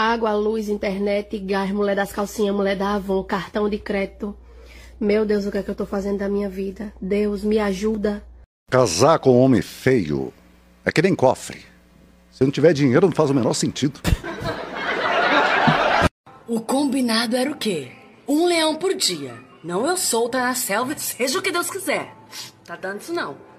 Água, luz, internet, gás, mulher das calcinhas, mulher da Avon, cartão de crédito. Meu Deus, o que é que eu tô fazendo da minha vida? Deus, me ajuda. Casar com um homem feio é que nem cofre. Se não tiver dinheiro, não faz o menor sentido. O combinado era o quê? Um leão por dia. Não eu solta na selva, seja o que Deus quiser. Tá dando isso não.